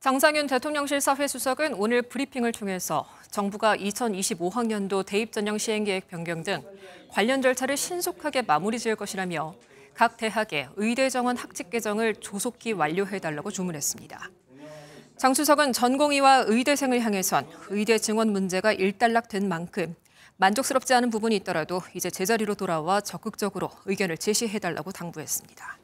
장상윤 대통령실 사회수석은 오늘 브리핑을 통해서 정부가 2025학년도 대입전형 시행계획 변경 등 관련 절차를 신속하게 마무리 지을 것이라며 각 대학에 의대 정원 학칙 개정을 조속히 완료해달라고 주문했습니다. 장 수석은 전공의와 의대생을 향해선 의대 증원 문제가 일단락된 만큼 만족스럽지 않은 부분이 있더라도 이제 제자리로 돌아와 적극적으로 의견을 제시해달라고 당부했습니다.